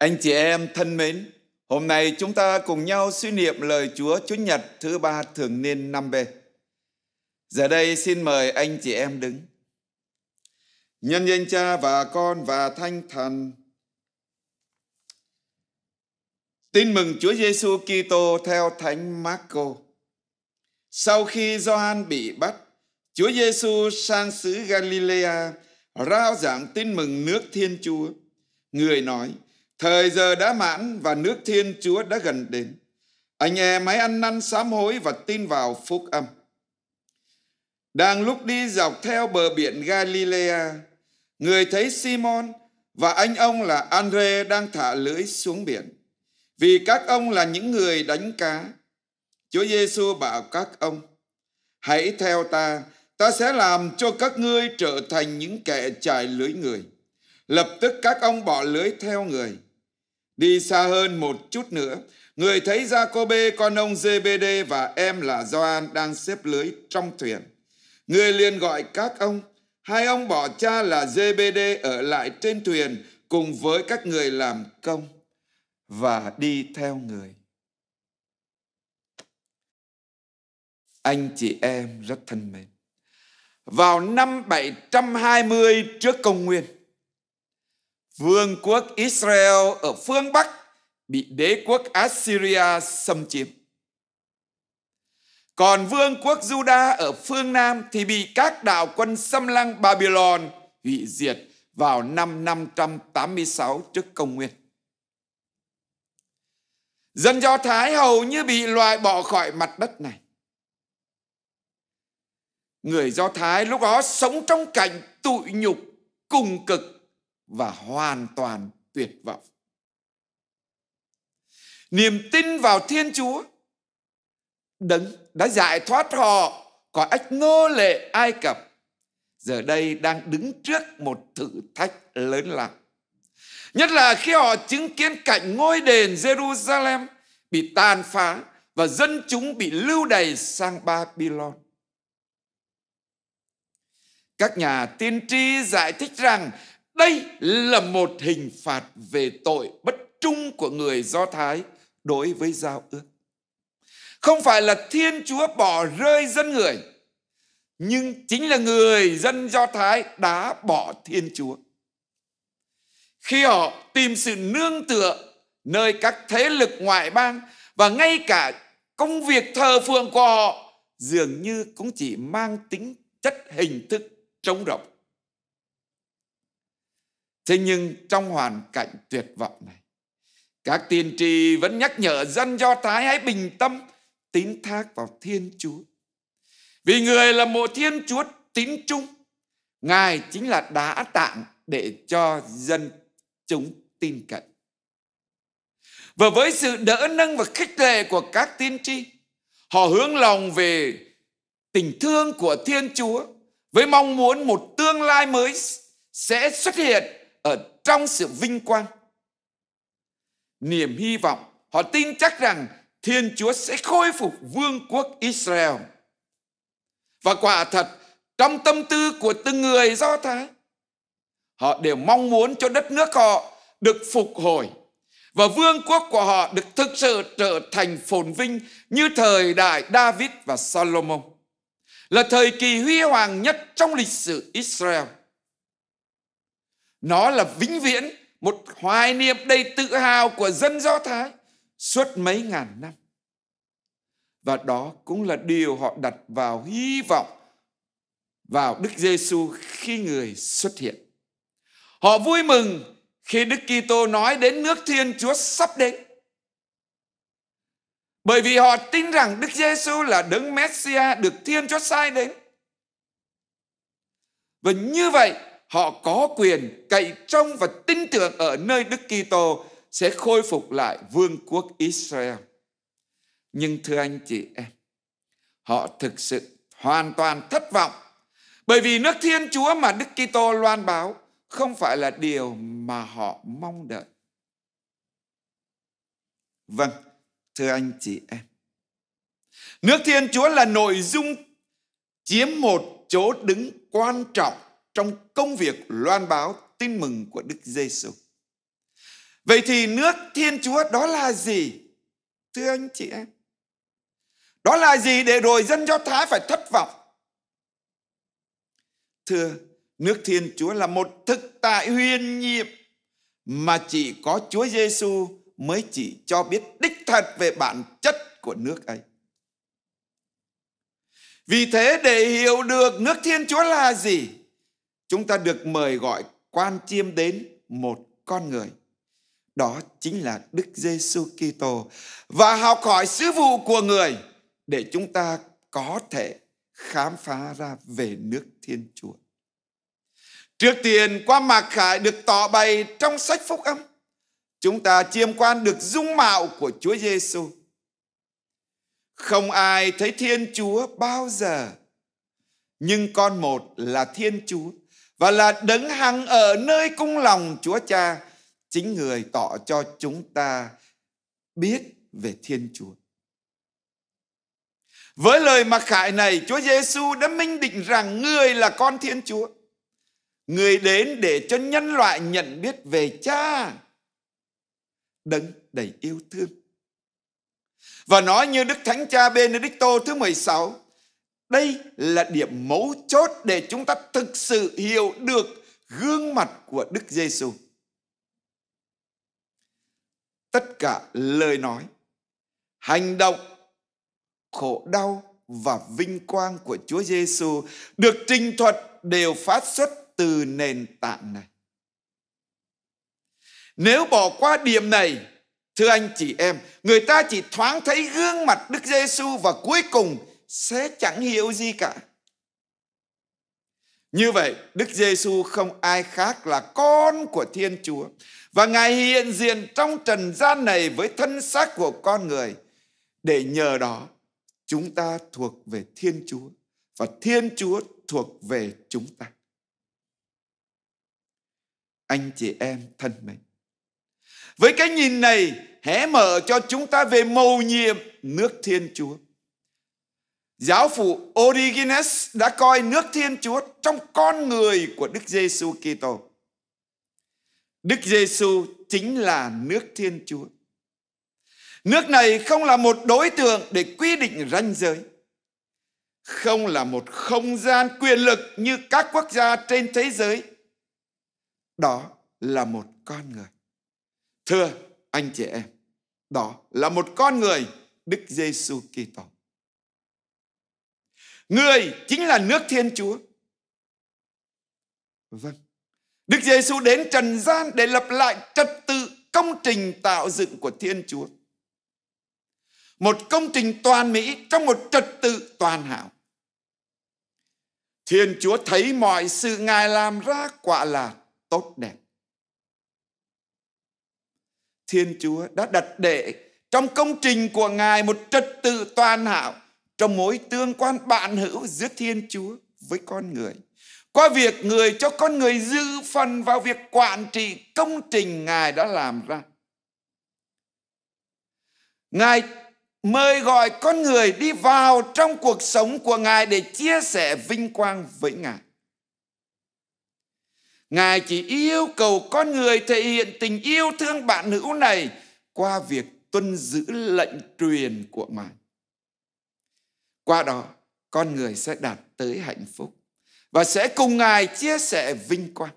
Anh chị em thân mến, hôm nay chúng ta cùng nhau suy niệm lời Chúa Chúa Nhật thứ ba thường niên năm b Giờ đây xin mời anh chị em đứng. Nhân danh cha và con và thanh thần. Tin mừng Chúa Giêsu Kitô theo Thánh Marco. Sau khi Gioan bị bắt, Chúa Giêsu sang xứ Galilea rao giảng tin mừng nước Thiên Chúa. Người nói: Thời giờ đã mãn và nước Thiên Chúa đã gần đến. Anh em hãy ăn năn sám hối và tin vào phúc âm. Đang lúc đi dọc theo bờ biển Galilea, người thấy Simon và anh ông là Andre đang thả lưới xuống biển. Vì các ông là những người đánh cá. Chúa Giêsu bảo các ông, hãy theo ta, ta sẽ làm cho các ngươi trở thành những kẻ trải lưới người. Lập tức các ông bỏ lưới theo người Đi xa hơn một chút nữa, người thấy gia cô bê con ông gbd và em là doan đang xếp lưới trong thuyền. Người liền gọi các ông, hai ông bỏ cha là gbd ở lại trên thuyền cùng với các người làm công và đi theo người. Anh chị em rất thân mến. Vào năm 720 trước công nguyên, vương quốc Israel ở phương Bắc bị đế quốc Assyria xâm chiếm. Còn vương quốc Juda ở phương Nam thì bị các đạo quân xâm lăng Babylon hủy diệt vào năm 586 trước công nguyên. Dân Do Thái hầu như bị loại bỏ khỏi mặt đất này. Người Do Thái lúc đó sống trong cảnh tụi nhục, cùng cực và hoàn toàn tuyệt vọng. Niềm tin vào Thiên Chúa đấng đã giải thoát họ khỏi ách nô lệ Ai Cập giờ đây đang đứng trước một thử thách lớn lao. Nhất là khi họ chứng kiến cảnh ngôi đền Jerusalem bị tàn phá và dân chúng bị lưu đày sang Babylon. Các nhà tiên tri giải thích rằng đây là một hình phạt về tội bất trung của người Do Thái đối với giao ước. Không phải là Thiên Chúa bỏ rơi dân người, nhưng chính là người dân Do Thái đã bỏ Thiên Chúa. Khi họ tìm sự nương tựa nơi các thế lực ngoại bang và ngay cả công việc thờ phượng của họ dường như cũng chỉ mang tính chất hình thức trống rỗng. Thế nhưng trong hoàn cảnh tuyệt vọng này, các tiên tri vẫn nhắc nhở dân Do Thái hãy bình tâm tín thác vào Thiên Chúa. Vì người là một Thiên Chúa tín trung, Ngài chính là đá tảng để cho dân chúng tin cậy. Và với sự đỡ nâng và khích lệ của các tiên tri, họ hướng lòng về tình thương của Thiên Chúa với mong muốn một tương lai mới sẽ xuất hiện ở trong sự vinh quang. Niềm hy vọng, họ tin chắc rằng Thiên Chúa sẽ khôi phục vương quốc Israel. Và quả thật, trong tâm tư của từng người Do Thái, họ đều mong muốn cho đất nước họ được phục hồi và vương quốc của họ được thực sự trở thành phồn vinh như thời đại David và Solomon, là thời kỳ huy hoàng nhất trong lịch sử Israel. Nó là vĩnh viễn, một hoài niệm đầy tự hào của dân Do Thái suốt mấy ngàn năm. Và đó cũng là điều họ đặt vào hy vọng vào Đức Giêsu khi người xuất hiện. Họ vui mừng khi Đức Kitô nói đến nước Thiên Chúa sắp đến. Bởi vì họ tin rằng Đức Giêsu là đấng Messia được Thiên Chúa sai đến. Và như vậy, họ có quyền cậy trông và tin tưởng ở nơi Đức Kitô sẽ khôi phục lại vương quốc Israel. Nhưng thưa anh chị em, họ thực sự hoàn toàn thất vọng bởi vì nước Thiên Chúa mà Đức Kitô loan báo không phải là điều mà họ mong đợi. Vâng, thưa anh chị em. Nước Thiên Chúa là nội dung chiếm một chỗ đứng quan trọng trong công việc loan báo tin mừng của Đức Giêsu. Vậy thì nước Thiên Chúa đó là gì? Thưa anh chị em, đó là gì để rồi dân Do Thái phải thất vọng? Thưa, nước Thiên Chúa là một thực tại huyền nhiệm mà chỉ có Chúa Giêsu mới chỉ cho biết đích thật về bản chất của nước ấy. Vì thế để hiểu được nước Thiên Chúa là gì, chúng ta được mời gọi quan chiêm đến một con người. Đó chính là Đức Giêsu Kitô và học hỏi sứ vụ của người để chúng ta có thể khám phá ra về nước Thiên Chúa. Trước tiên qua Mạc Khải được tỏ bày trong sách Phúc Âm, chúng ta chiêm quan được dung mạo của Chúa Giêsu. Không ai thấy Thiên Chúa bao giờ, nhưng con một là Thiên Chúa và là đấng hằng ở nơi cung lòng Chúa Cha, chính người tỏ cho chúng ta biết về Thiên Chúa. Với lời mặc khải này, Chúa Giêsu đã minh định rằng người là con Thiên Chúa. Người đến để cho nhân loại nhận biết về Cha, đấng đầy yêu thương. Và nói như Đức Thánh Cha Benedicto thứ 16, đây là điểm mấu chốt để chúng ta thực sự hiểu được gương mặt của Đức Giêsu. Tất cả lời nói, hành động, khổ đau và vinh quang của Chúa Giêsu được trình thuật đều phát xuất từ nền tảng này. Nếu bỏ qua điểm này, thưa anh chị em, người ta chỉ thoáng thấy gương mặt Đức Giêsu và cuối cùng sẽ chẳng hiểu gì cả. Như vậy, Đức Giêsu không ai khác là con của Thiên Chúa và Ngài hiện diện trong trần gian này với thân xác của con người để nhờ đó chúng ta thuộc về Thiên Chúa và Thiên Chúa thuộc về chúng ta. Anh chị em thân mến, với cái nhìn này hé mở cho chúng ta về mầu nhiệm nước Thiên Chúa Giáo phụ Origenes đã coi nước Thiên Chúa trong con người của Đức Giêsu Kitô. Đức Giêsu chính là nước Thiên Chúa. Nước này không là một đối tượng để quy định ranh giới, không là một không gian quyền lực như các quốc gia trên thế giới. Đó là một con người. Thưa anh chị em, đó là một con người Đức Giêsu Kitô. Người chính là nước Thiên Chúa. Vâng. Đức Giêsu đến trần gian để lập lại trật tự công trình tạo dựng của Thiên Chúa. Một công trình toàn mỹ trong một trật tự toàn hảo. Thiên Chúa thấy mọi sự Ngài làm ra quả là tốt đẹp. Thiên Chúa đã đặt để trong công trình của Ngài một trật tự toàn hảo trong mối tương quan bạn hữu giữa Thiên Chúa với con người. Qua việc người cho con người giữ phần vào việc quản trị công trình Ngài đã làm ra. Ngài mời gọi con người đi vào trong cuộc sống của Ngài để chia sẻ vinh quang với Ngài. Ngài chỉ yêu cầu con người thể hiện tình yêu thương bạn hữu này qua việc tuân giữ lệnh truyền của Ngài. Qua đó, con người sẽ đạt tới hạnh phúc và sẽ cùng Ngài chia sẻ vinh quang.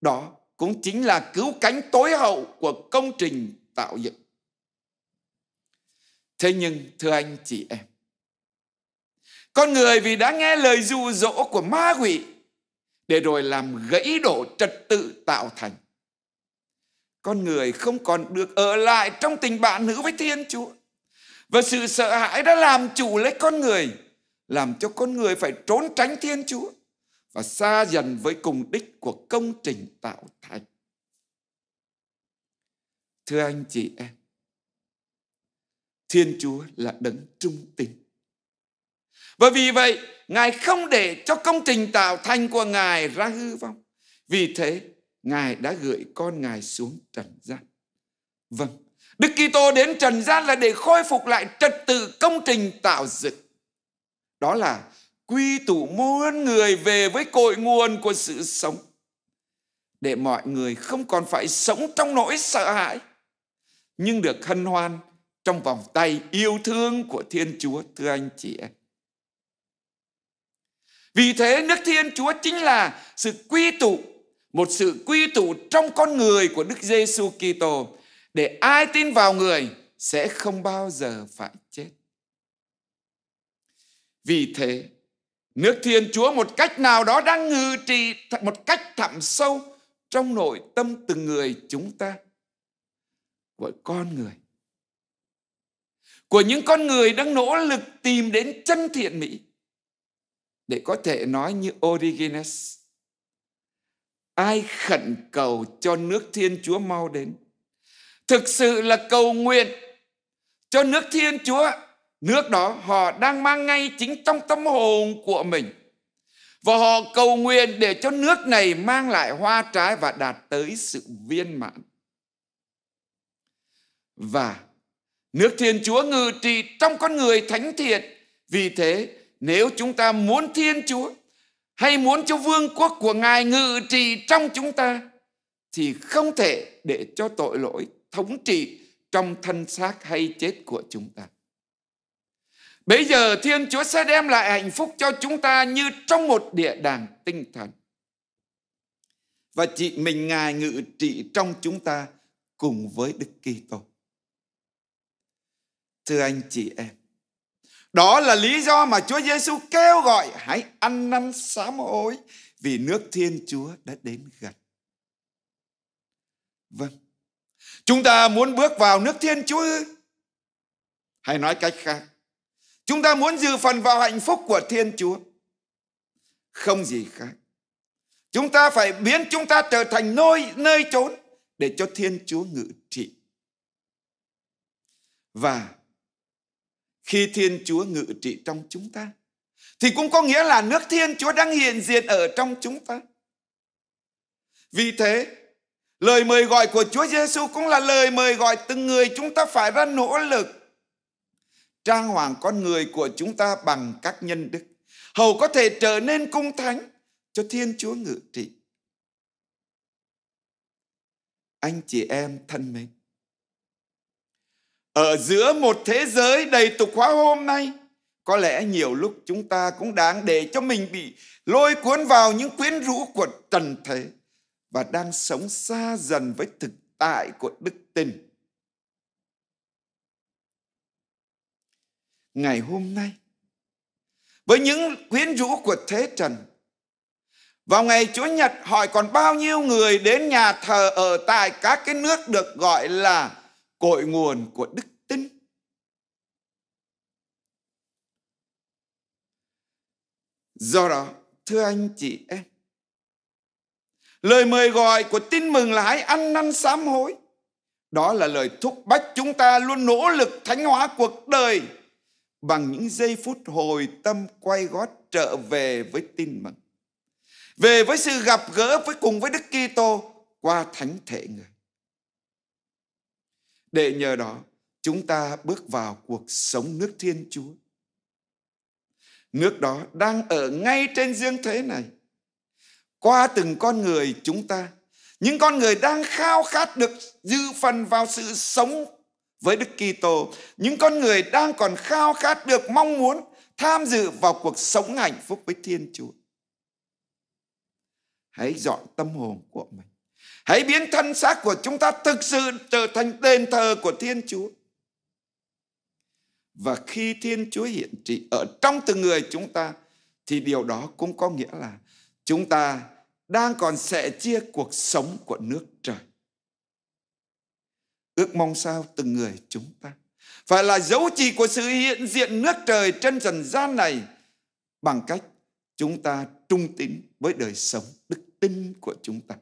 Đó cũng chính là cứu cánh tối hậu của công trình tạo dựng. Thế nhưng, thưa anh chị em, con người vì đã nghe lời dụ dỗ của ma quỷ để rồi làm gãy đổ trật tự tạo thành. Con người không còn được ở lại trong tình bạn nữ với Thiên Chúa và sự sợ hãi đã làm chủ lấy con người, làm cho con người phải trốn tránh Thiên Chúa và xa dần với cùng đích của công trình tạo thành. Thưa anh chị em, Thiên Chúa là đấng trung tình. Và vì vậy, Ngài không để cho công trình tạo thành của Ngài ra hư vong. Vì thế, Ngài đã gửi con Ngài xuống trần gian. Vâng, Đức Kitô đến trần gian là để khôi phục lại trật tự công trình tạo dựng. Đó là quy tụ muôn người về với cội nguồn của sự sống để mọi người không còn phải sống trong nỗi sợ hãi nhưng được hân hoan trong vòng tay yêu thương của Thiên Chúa thưa anh chị em. Vì thế nước Thiên Chúa chính là sự quy tụ, một sự quy tụ trong con người của Đức Giêsu Kitô để ai tin vào người sẽ không bao giờ phải chết. Vì thế, nước Thiên Chúa một cách nào đó đang ngự trị một cách thẳm sâu trong nội tâm từng người chúng ta của con người của những con người đang nỗ lực tìm đến chân thiện mỹ để có thể nói như Origenes ai khẩn cầu cho nước Thiên Chúa mau đến thực sự là cầu nguyện cho nước Thiên Chúa, nước đó họ đang mang ngay chính trong tâm hồn của mình. Và họ cầu nguyện để cho nước này mang lại hoa trái và đạt tới sự viên mãn. Và nước Thiên Chúa ngự trị trong con người thánh thiện. Vì thế, nếu chúng ta muốn Thiên Chúa hay muốn cho vương quốc của Ngài ngự trị trong chúng ta thì không thể để cho tội lỗi thống trị trong thân xác hay chết của chúng ta. Bây giờ Thiên Chúa sẽ đem lại hạnh phúc cho chúng ta như trong một địa đàng tinh thần. Và chị mình Ngài ngự trị trong chúng ta cùng với Đức Kitô. Thưa anh chị em, đó là lý do mà Chúa Giêsu kêu gọi hãy ăn năn sám hối vì nước Thiên Chúa đã đến gần. Vâng, Chúng ta muốn bước vào nước thiên Chúa ư? Hay nói cách khác, chúng ta muốn dự phần vào hạnh phúc của Thiên Chúa. Không gì khác. Chúng ta phải biến chúng ta trở thành nơi nơi trốn để cho Thiên Chúa ngự trị. Và khi Thiên Chúa ngự trị trong chúng ta, thì cũng có nghĩa là nước Thiên Chúa đang hiện diện ở trong chúng ta. Vì thế, Lời mời gọi của Chúa Giêsu cũng là lời mời gọi từng người chúng ta phải ra nỗ lực trang hoàng con người của chúng ta bằng các nhân đức hầu có thể trở nên cung thánh cho Thiên Chúa ngự trị. Anh chị em thân mến, ở giữa một thế giới đầy tục hóa hôm nay, có lẽ nhiều lúc chúng ta cũng đáng để cho mình bị lôi cuốn vào những quyến rũ của trần thế và đang sống xa dần với thực tại của đức tin. Ngày hôm nay, với những quyến rũ của thế trần, vào ngày Chúa Nhật hỏi còn bao nhiêu người đến nhà thờ ở tại các cái nước được gọi là cội nguồn của đức tin. Do đó, thưa anh chị em, Lời mời gọi của tin mừng là hãy ăn năn sám hối. Đó là lời thúc bách chúng ta luôn nỗ lực thánh hóa cuộc đời bằng những giây phút hồi tâm quay gót trở về với tin mừng. Về với sự gặp gỡ với cùng với Đức Kitô qua thánh thể người. Để nhờ đó chúng ta bước vào cuộc sống nước Thiên Chúa. Nước đó đang ở ngay trên riêng thế này qua từng con người chúng ta những con người đang khao khát được dư phần vào sự sống với Đức Kitô, những con người đang còn khao khát được mong muốn tham dự vào cuộc sống hạnh phúc với Thiên Chúa. Hãy dọn tâm hồn của mình. Hãy biến thân xác của chúng ta thực sự trở thành đền thờ của Thiên Chúa. Và khi Thiên Chúa hiện trị ở trong từng người chúng ta thì điều đó cũng có nghĩa là chúng ta đang còn sẻ chia cuộc sống của nước trời. Ước mong sao từng người chúng ta phải là dấu chỉ của sự hiện diện nước trời trên trần gian này bằng cách chúng ta trung tín với đời sống đức tin của chúng ta.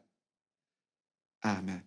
Amen.